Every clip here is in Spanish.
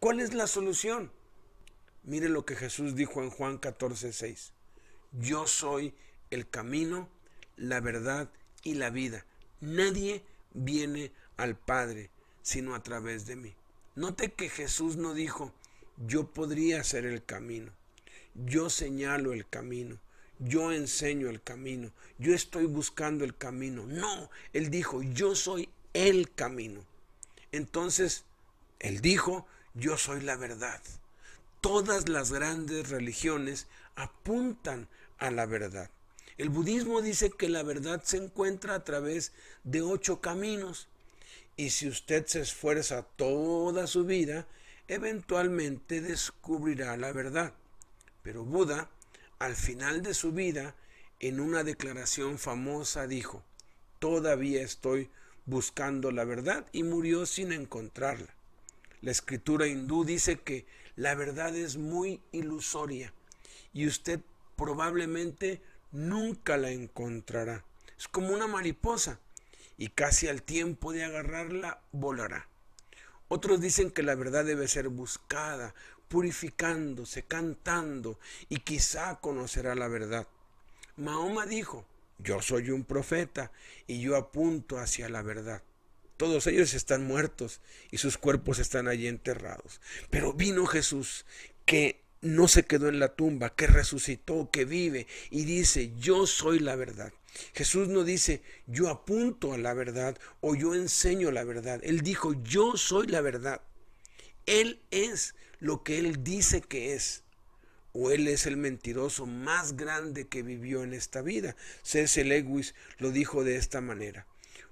¿Cuál es la solución? Mire lo que Jesús dijo en Juan 14, 6. Yo soy el camino, la verdad y la vida. Nadie viene al Padre sino a través de mí. Note que Jesús no dijo, yo podría ser el camino, yo señalo el camino, yo enseño el camino, yo estoy buscando el camino. No, Él dijo, yo soy el camino. Entonces, Él dijo, yo soy la verdad. Todas las grandes religiones apuntan a la verdad. El budismo dice que la verdad se encuentra a través de ocho caminos. Y si usted se esfuerza toda su vida, eventualmente descubrirá la verdad. Pero Buda, al final de su vida, en una declaración famosa dijo, todavía estoy buscando la verdad y murió sin encontrarla. La escritura hindú dice que la verdad es muy ilusoria y usted probablemente nunca la encontrará. Es como una mariposa y casi al tiempo de agarrarla volará. Otros dicen que la verdad debe ser buscada, purificándose, cantando y quizá conocerá la verdad. Mahoma dijo, yo soy un profeta y yo apunto hacia la verdad. Todos ellos están muertos y sus cuerpos están allí enterrados. Pero vino Jesús que no se quedó en la tumba, que resucitó, que vive y dice, yo soy la verdad. Jesús no dice, yo apunto a la verdad o yo enseño la verdad. Él dijo, yo soy la verdad. Él es lo que él dice que es. O él es el mentiroso más grande que vivió en esta vida. C.C. Lewis lo dijo de esta manera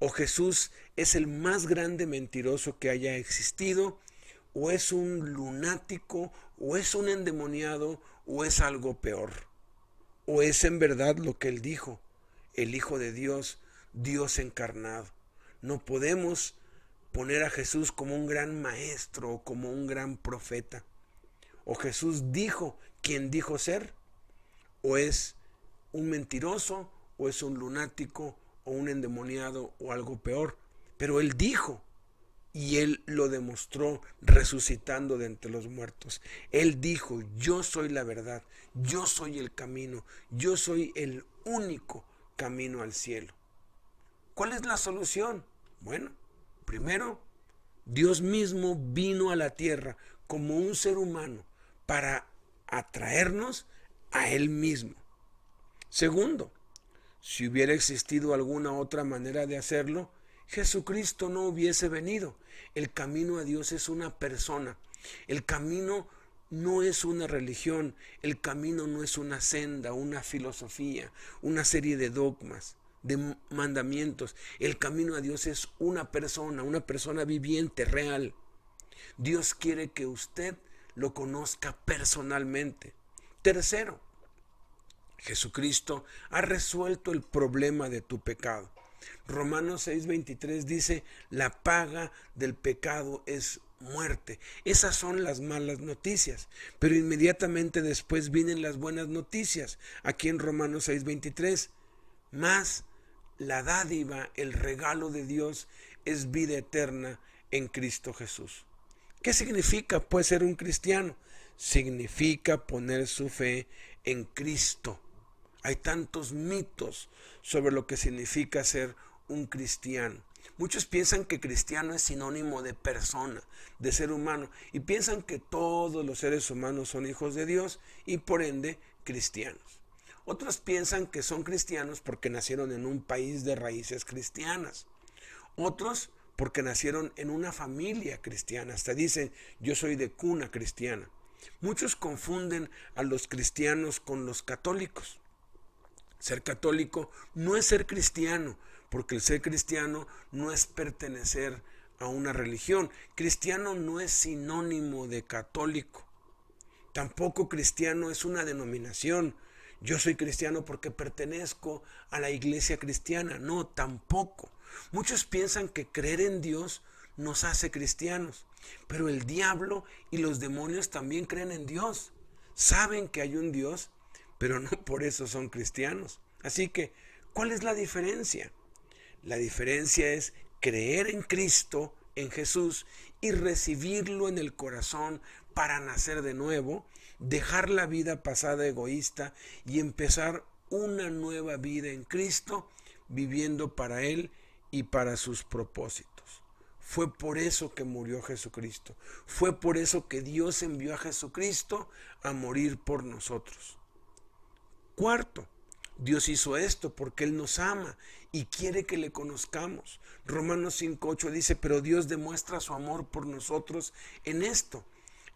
o Jesús es el más grande mentiroso que haya existido, o es un lunático, o es un endemoniado, o es algo peor, o es en verdad lo que él dijo, el Hijo de Dios, Dios encarnado. No podemos poner a Jesús como un gran maestro o como un gran profeta. O Jesús dijo quien dijo ser, o es un mentiroso, o es un lunático, o un endemoniado o algo peor. Pero él dijo y él lo demostró resucitando de entre los muertos. Él dijo, yo soy la verdad, yo soy el camino, yo soy el único camino al cielo. ¿Cuál es la solución? Bueno, primero, Dios mismo vino a la tierra como un ser humano para atraernos a Él mismo. Segundo, si hubiera existido alguna otra manera de hacerlo, Jesucristo no hubiese venido. El camino a Dios es una persona. El camino no es una religión. El camino no es una senda, una filosofía, una serie de dogmas, de mandamientos. El camino a Dios es una persona, una persona viviente, real. Dios quiere que usted lo conozca personalmente. Tercero, Jesucristo ha resuelto el problema de tu pecado. Romanos 6:23 dice, la paga del pecado es muerte. Esas son las malas noticias. Pero inmediatamente después vienen las buenas noticias. Aquí en Romanos 6:23, más la dádiva, el regalo de Dios es vida eterna en Cristo Jesús. ¿Qué significa pues ser un cristiano? Significa poner su fe en Cristo hay tantos mitos sobre lo que significa ser un cristiano. Muchos piensan que cristiano es sinónimo de persona, de ser humano, y piensan que todos los seres humanos son hijos de Dios y por ende cristianos. Otros piensan que son cristianos porque nacieron en un país de raíces cristianas. Otros porque nacieron en una familia cristiana. Hasta dicen, yo soy de cuna cristiana. Muchos confunden a los cristianos con los católicos. Ser católico no es ser cristiano, porque el ser cristiano no es pertenecer a una religión. Cristiano no es sinónimo de católico. Tampoco cristiano es una denominación. Yo soy cristiano porque pertenezco a la iglesia cristiana. No, tampoco. Muchos piensan que creer en Dios nos hace cristianos, pero el diablo y los demonios también creen en Dios. Saben que hay un Dios pero no por eso son cristianos. Así que, ¿cuál es la diferencia? La diferencia es creer en Cristo, en Jesús, y recibirlo en el corazón para nacer de nuevo, dejar la vida pasada egoísta y empezar una nueva vida en Cristo, viviendo para Él y para sus propósitos. Fue por eso que murió Jesucristo. Fue por eso que Dios envió a Jesucristo a morir por nosotros. Cuarto, Dios hizo esto porque Él nos ama y quiere que le conozcamos. Romanos 5.8 dice, pero Dios demuestra su amor por nosotros en esto,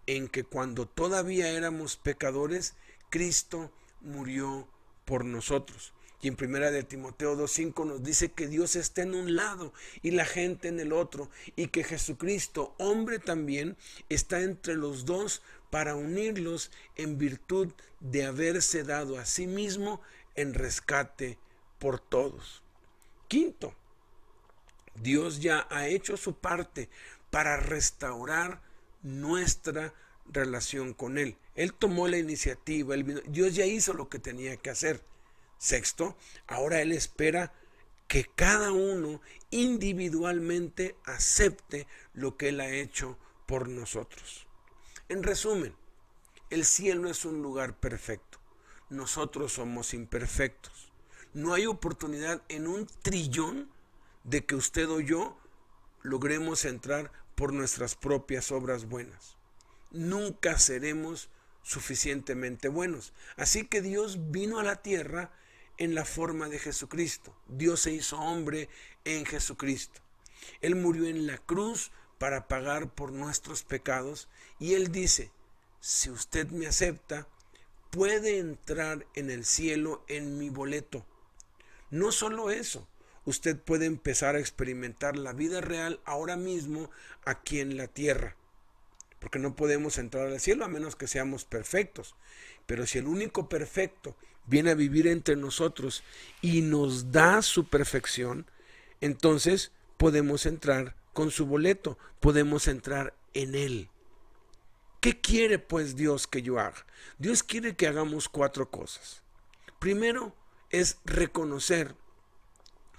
en que cuando todavía éramos pecadores, Cristo murió por nosotros. Y en primera de Timoteo 2.5 nos dice que Dios está en un lado y la gente en el otro, y que Jesucristo, hombre también, está entre los dos para unirlos en virtud de haberse dado a sí mismo en rescate por todos. Quinto, Dios ya ha hecho su parte para restaurar nuestra relación con Él. Él tomó la iniciativa, Dios ya hizo lo que tenía que hacer. Sexto, ahora Él espera que cada uno individualmente acepte lo que Él ha hecho por nosotros. En resumen, el cielo es un lugar perfecto. Nosotros somos imperfectos. No hay oportunidad en un trillón de que usted o yo logremos entrar por nuestras propias obras buenas. Nunca seremos suficientemente buenos. Así que Dios vino a la tierra en la forma de Jesucristo. Dios se hizo hombre en Jesucristo. Él murió en la cruz para pagar por nuestros pecados. Y Él dice, si usted me acepta, puede entrar en el cielo en mi boleto. No solo eso, usted puede empezar a experimentar la vida real ahora mismo aquí en la tierra. Porque no podemos entrar al cielo a menos que seamos perfectos. Pero si el único perfecto viene a vivir entre nosotros y nos da su perfección, entonces podemos entrar con su boleto podemos entrar en Él. ¿Qué quiere pues Dios que yo haga? Dios quiere que hagamos cuatro cosas. Primero es reconocer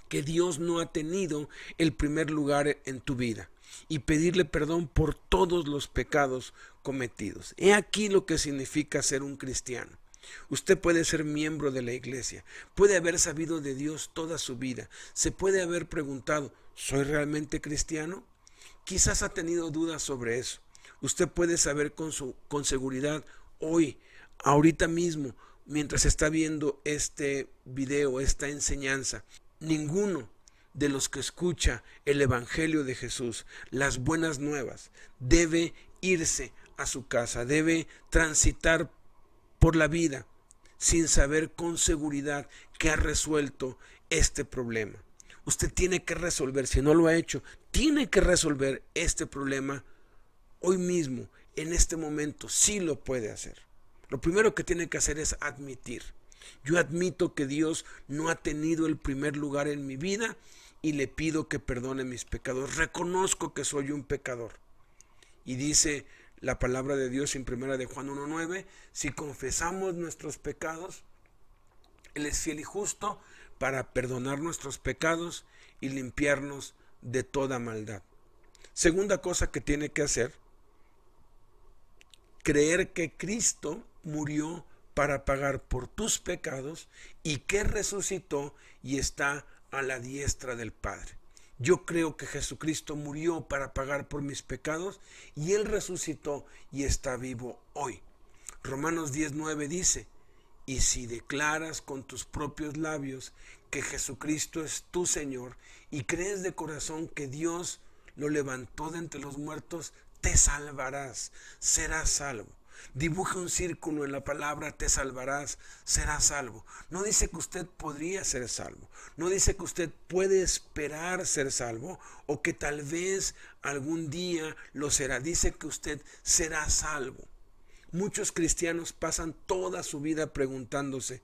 que Dios no ha tenido el primer lugar en tu vida y pedirle perdón por todos los pecados cometidos. He aquí lo que significa ser un cristiano. Usted puede ser miembro de la iglesia, puede haber sabido de Dios toda su vida, se puede haber preguntado, ¿soy realmente cristiano? Quizás ha tenido dudas sobre eso. Usted puede saber con, su, con seguridad hoy, ahorita mismo, mientras está viendo este video, esta enseñanza. Ninguno de los que escucha el Evangelio de Jesús, las buenas nuevas, debe irse a su casa, debe transitar por la vida sin saber con seguridad que ha resuelto este problema. Usted tiene que resolver, si no lo ha hecho, tiene que resolver este problema hoy mismo, en este momento, sí lo puede hacer. Lo primero que tiene que hacer es admitir. Yo admito que Dios no ha tenido el primer lugar en mi vida y le pido que perdone mis pecados. Reconozco que soy un pecador. Y dice la palabra de Dios en primera de Juan 1.9, si confesamos nuestros pecados, Él es fiel y justo para perdonar nuestros pecados y limpiarnos de toda maldad. Segunda cosa que tiene que hacer, creer que Cristo murió para pagar por tus pecados y que resucitó y está a la diestra del Padre. Yo creo que Jesucristo murió para pagar por mis pecados y Él resucitó y está vivo hoy. Romanos 19 dice, y si declaras con tus propios labios que Jesucristo es tu Señor y crees de corazón que Dios lo levantó de entre los muertos, te salvarás, serás salvo. Dibuje un círculo en la palabra, te salvarás, serás salvo. No dice que usted podría ser salvo. No dice que usted puede esperar ser salvo o que tal vez algún día lo será. Dice que usted será salvo. Muchos cristianos pasan toda su vida preguntándose,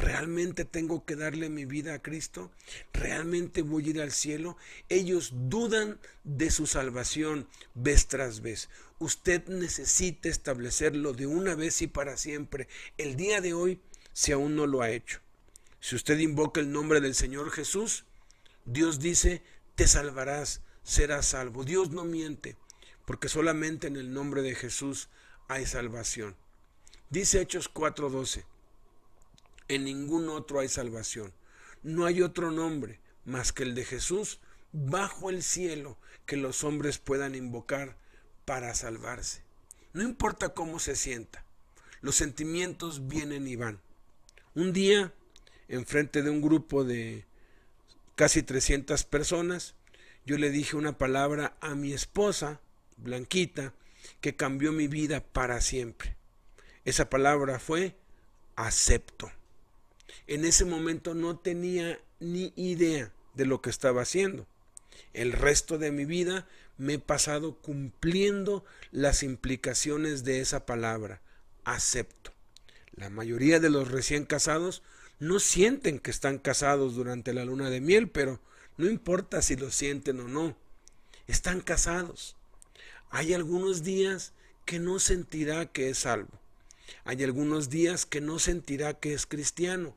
¿Realmente tengo que darle mi vida a Cristo? ¿Realmente voy a ir al cielo? Ellos dudan de su salvación vez tras vez. Usted necesita establecerlo de una vez y para siempre, el día de hoy, si aún no lo ha hecho. Si usted invoca el nombre del Señor Jesús, Dios dice, te salvarás, serás salvo. Dios no miente, porque solamente en el nombre de Jesús hay salvación. Dice Hechos 4:12 en ningún otro hay salvación. No hay otro nombre más que el de Jesús bajo el cielo que los hombres puedan invocar para salvarse. No importa cómo se sienta, los sentimientos vienen y van. Un día, enfrente de un grupo de casi 300 personas, yo le dije una palabra a mi esposa, Blanquita, que cambió mi vida para siempre. Esa palabra fue acepto en ese momento no tenía ni idea de lo que estaba haciendo. El resto de mi vida me he pasado cumpliendo las implicaciones de esa palabra, acepto. La mayoría de los recién casados no sienten que están casados durante la luna de miel, pero no importa si lo sienten o no, están casados. Hay algunos días que no sentirá que es salvo. Hay algunos días que no sentirá que es cristiano.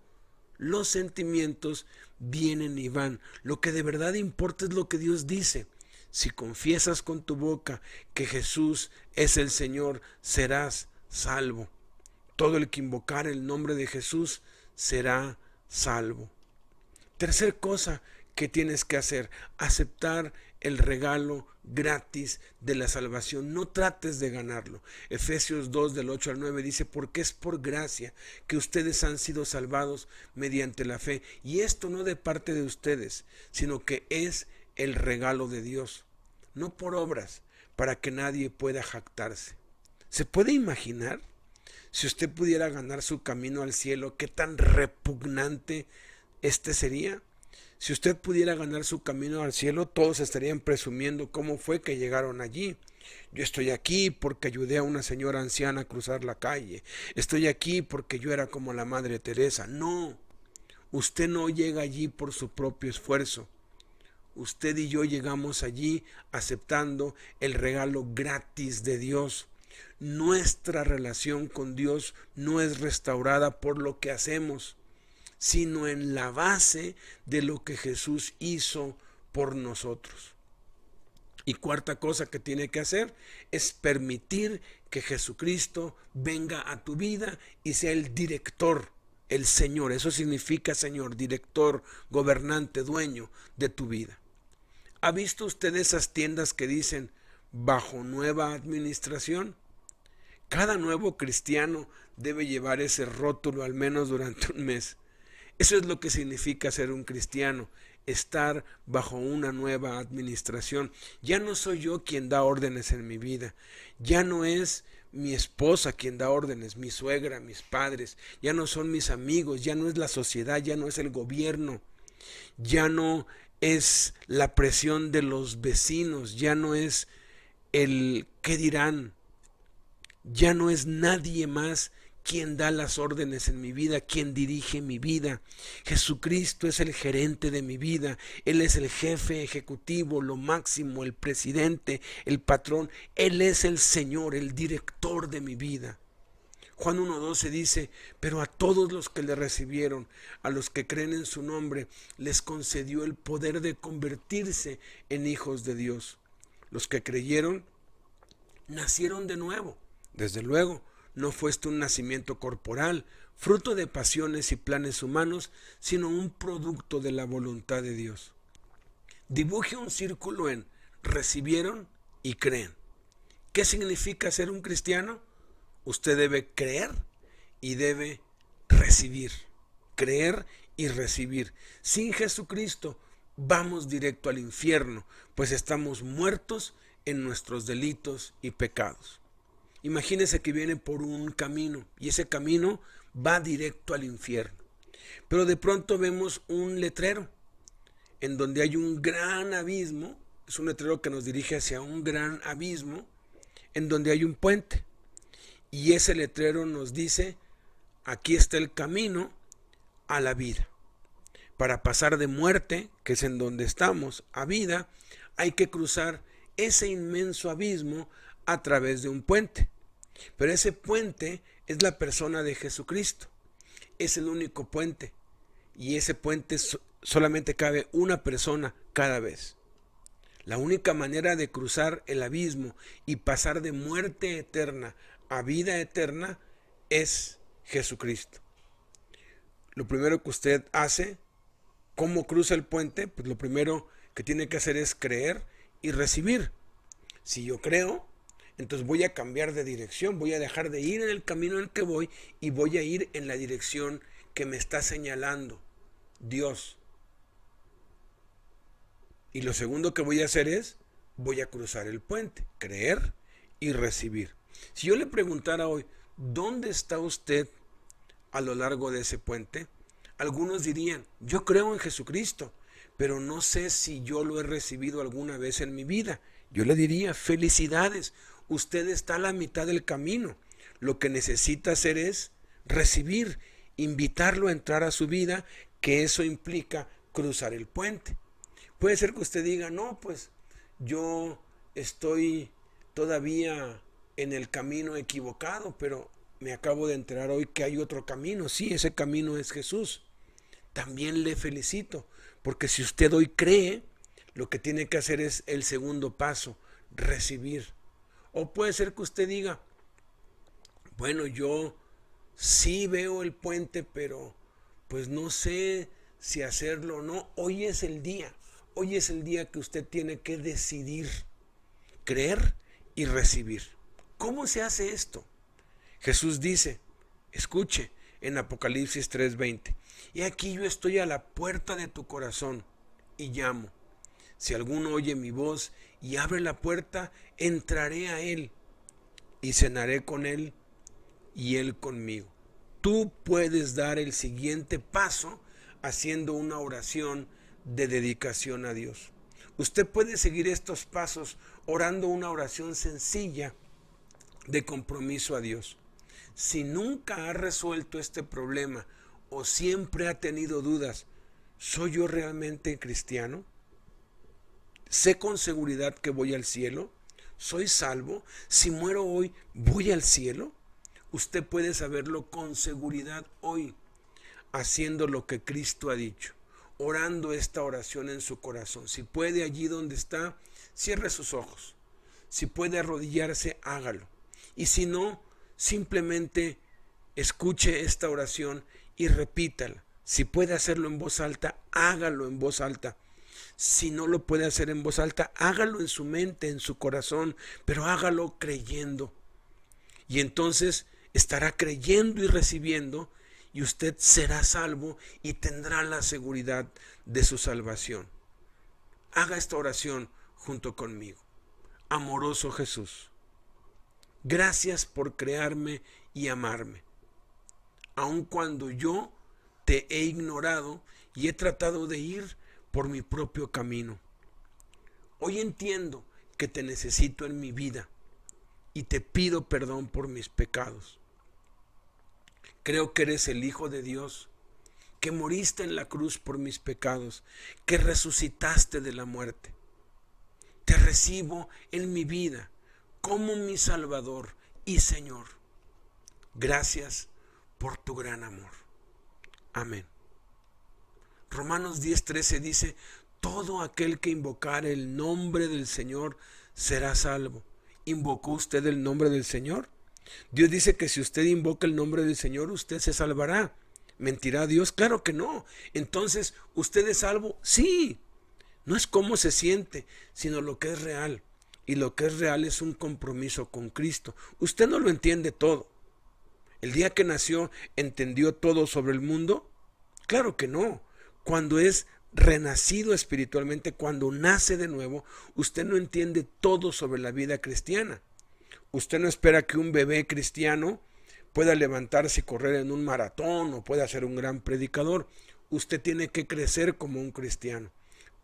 Los sentimientos vienen y van. Lo que de verdad importa es lo que Dios dice. Si confiesas con tu boca que Jesús es el Señor, serás salvo. Todo el que invocar el nombre de Jesús será salvo. Tercer cosa que tienes que hacer, aceptar el regalo gratis de la salvación. No trates de ganarlo. Efesios 2 del 8 al 9 dice, porque es por gracia que ustedes han sido salvados mediante la fe. Y esto no de parte de ustedes, sino que es el regalo de Dios. No por obras, para que nadie pueda jactarse. ¿Se puede imaginar? Si usted pudiera ganar su camino al cielo, ¿qué tan repugnante este sería? Si usted pudiera ganar su camino al cielo, todos estarían presumiendo cómo fue que llegaron allí. Yo estoy aquí porque ayudé a una señora anciana a cruzar la calle. Estoy aquí porque yo era como la Madre Teresa. No, usted no llega allí por su propio esfuerzo. Usted y yo llegamos allí aceptando el regalo gratis de Dios. Nuestra relación con Dios no es restaurada por lo que hacemos sino en la base de lo que Jesús hizo por nosotros. Y cuarta cosa que tiene que hacer es permitir que Jesucristo venga a tu vida y sea el director, el Señor. Eso significa Señor, director, gobernante, dueño de tu vida. ¿Ha visto usted esas tiendas que dicen bajo nueva administración? Cada nuevo cristiano debe llevar ese rótulo al menos durante un mes. Eso es lo que significa ser un cristiano, estar bajo una nueva administración. Ya no soy yo quien da órdenes en mi vida, ya no es mi esposa quien da órdenes, mi suegra, mis padres, ya no son mis amigos, ya no es la sociedad, ya no es el gobierno, ya no es la presión de los vecinos, ya no es el qué dirán, ya no es nadie más quien da las órdenes en mi vida, quien dirige mi vida. Jesucristo es el gerente de mi vida, Él es el jefe ejecutivo, lo máximo, el presidente, el patrón, Él es el Señor, el director de mi vida. Juan 1.12 dice, pero a todos los que le recibieron, a los que creen en su nombre, les concedió el poder de convertirse en hijos de Dios. Los que creyeron nacieron de nuevo, desde luego, no fuiste un nacimiento corporal, fruto de pasiones y planes humanos, sino un producto de la voluntad de Dios. Dibuje un círculo en recibieron y creen. ¿Qué significa ser un cristiano? Usted debe creer y debe recibir. Creer y recibir. Sin Jesucristo vamos directo al infierno, pues estamos muertos en nuestros delitos y pecados. Imagínense que viene por un camino y ese camino va directo al infierno. Pero de pronto vemos un letrero en donde hay un gran abismo, es un letrero que nos dirige hacia un gran abismo, en donde hay un puente. Y ese letrero nos dice, aquí está el camino a la vida. Para pasar de muerte, que es en donde estamos, a vida, hay que cruzar ese inmenso abismo a través de un puente. Pero ese puente es la persona de Jesucristo. Es el único puente. Y ese puente solamente cabe una persona cada vez. La única manera de cruzar el abismo y pasar de muerte eterna a vida eterna es Jesucristo. Lo primero que usted hace, ¿cómo cruza el puente? Pues lo primero que tiene que hacer es creer y recibir. Si yo creo, entonces voy a cambiar de dirección, voy a dejar de ir en el camino en el que voy y voy a ir en la dirección que me está señalando Dios. Y lo segundo que voy a hacer es, voy a cruzar el puente, creer y recibir. Si yo le preguntara hoy, ¿dónde está usted a lo largo de ese puente? Algunos dirían, yo creo en Jesucristo, pero no sé si yo lo he recibido alguna vez en mi vida. Yo le diría, felicidades, usted está a la mitad del camino. Lo que necesita hacer es recibir, invitarlo a entrar a su vida, que eso implica cruzar el puente. Puede ser que usted diga, no, pues yo estoy todavía en el camino equivocado, pero me acabo de enterar hoy que hay otro camino. Sí, ese camino es Jesús. También le felicito, porque si usted hoy cree, lo que tiene que hacer es el segundo paso, recibir. O puede ser que usted diga, bueno, yo sí veo el puente, pero pues no sé si hacerlo o no. Hoy es el día, hoy es el día que usted tiene que decidir, creer y recibir. ¿Cómo se hace esto? Jesús dice, escuche, en Apocalipsis 3:20, y aquí yo estoy a la puerta de tu corazón y llamo. Si alguno oye mi voz y abre la puerta, entraré a él y cenaré con él y él conmigo. Tú puedes dar el siguiente paso haciendo una oración de dedicación a Dios. Usted puede seguir estos pasos orando una oración sencilla de compromiso a Dios. Si nunca ha resuelto este problema o siempre ha tenido dudas, ¿soy yo realmente cristiano? sé con seguridad que voy al cielo, soy salvo, si muero hoy, voy al cielo. Usted puede saberlo con seguridad hoy, haciendo lo que Cristo ha dicho, orando esta oración en su corazón. Si puede allí donde está, cierre sus ojos. Si puede arrodillarse, hágalo. Y si no, simplemente escuche esta oración y repítala. Si puede hacerlo en voz alta, hágalo en voz alta. Si no lo puede hacer en voz alta, hágalo en su mente, en su corazón, pero hágalo creyendo. Y entonces estará creyendo y recibiendo y usted será salvo y tendrá la seguridad de su salvación. Haga esta oración junto conmigo. Amoroso Jesús, gracias por crearme y amarme. Aun cuando yo te he ignorado y he tratado de ir por mi propio camino. Hoy entiendo que te necesito en mi vida y te pido perdón por mis pecados. Creo que eres el Hijo de Dios, que moriste en la cruz por mis pecados, que resucitaste de la muerte. Te recibo en mi vida como mi Salvador y Señor. Gracias por tu gran amor. Amén. Romanos 10:13 dice, todo aquel que invocar el nombre del Señor será salvo. ¿Invocó usted el nombre del Señor? Dios dice que si usted invoca el nombre del Señor, usted se salvará. ¿Mentirá Dios? Claro que no. Entonces, ¿usted es salvo? Sí. No es cómo se siente, sino lo que es real. Y lo que es real es un compromiso con Cristo. Usted no lo entiende todo. ¿El día que nació entendió todo sobre el mundo? Claro que no cuando es renacido espiritualmente, cuando nace de nuevo, usted no entiende todo sobre la vida cristiana. Usted no espera que un bebé cristiano pueda levantarse y correr en un maratón o pueda ser un gran predicador. Usted tiene que crecer como un cristiano.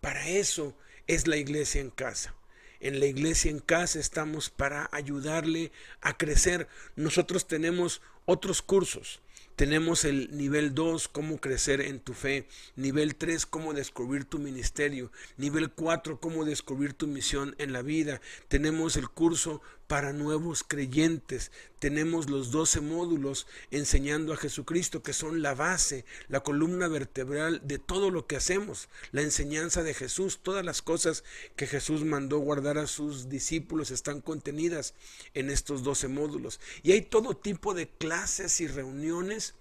Para eso es la iglesia en casa. En la iglesia en casa estamos para ayudarle a crecer. Nosotros tenemos otros cursos tenemos el nivel 2, cómo crecer en tu fe. Nivel 3, cómo descubrir tu ministerio. Nivel 4, cómo descubrir tu misión en la vida. Tenemos el curso para nuevos creyentes. Tenemos los 12 módulos enseñando a Jesucristo, que son la base, la columna vertebral de todo lo que hacemos, la enseñanza de Jesús, todas las cosas que Jesús mandó guardar a sus discípulos están contenidas en estos 12 módulos. Y hay todo tipo de clases y reuniones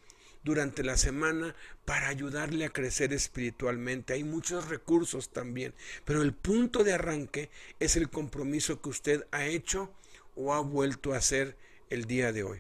durante la semana para ayudarle a crecer espiritualmente. Hay muchos recursos también, pero el punto de arranque es el compromiso que usted ha hecho o ha vuelto a ser el día de hoy.